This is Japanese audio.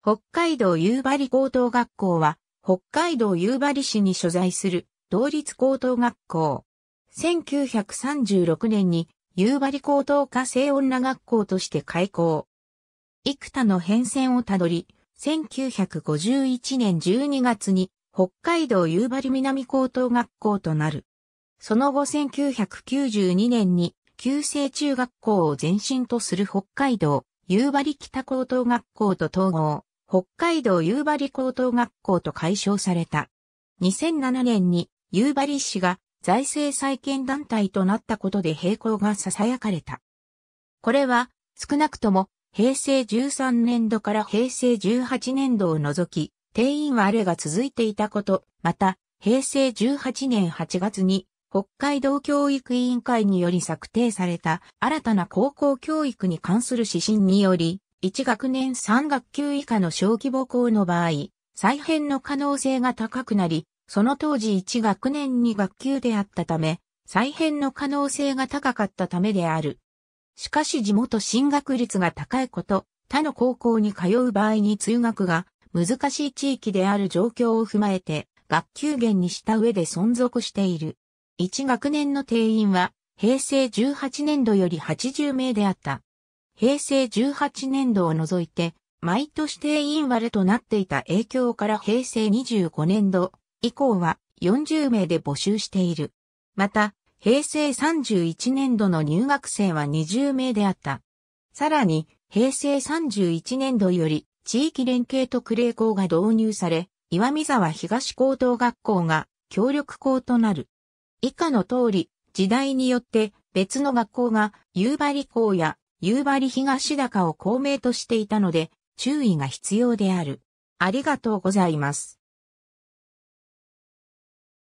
北海道夕張高等学校は、北海道夕張市に所在する、同立高等学校。1936年に、夕張高等科生女学校として開校。幾多の変遷をたどり、1951年12月に、北海道夕張南高等学校となる。その後1992年に、旧制中学校を前身とする北海道、夕張北高等学校と統合。北海道夕張高等学校と解消された。2007年に夕張市が財政再建団体となったことで並行が囁かれた。これは少なくとも平成13年度から平成18年度を除き、定員割れが続いていたこと、また平成18年8月に北海道教育委員会により策定された新たな高校教育に関する指針により、1学年3学級以下の小規模校の場合、再編の可能性が高くなり、その当時1学年2学級であったため、再編の可能性が高かったためである。しかし地元進学率が高いこと、他の高校に通う場合に通学が難しい地域である状況を踏まえて、学級減にした上で存続している。1学年の定員は平成18年度より80名であった。平成18年度を除いて、毎年定員割れとなっていた影響から平成25年度以降は40名で募集している。また、平成31年度の入学生は20名であった。さらに、平成31年度より地域連携特例校が導入され、岩見沢東高等学校が協力校となる。以下の通り、時代によって別の学校が夕張校や夕張東高を公明としていたので、注意が必要である。ありがとうございます。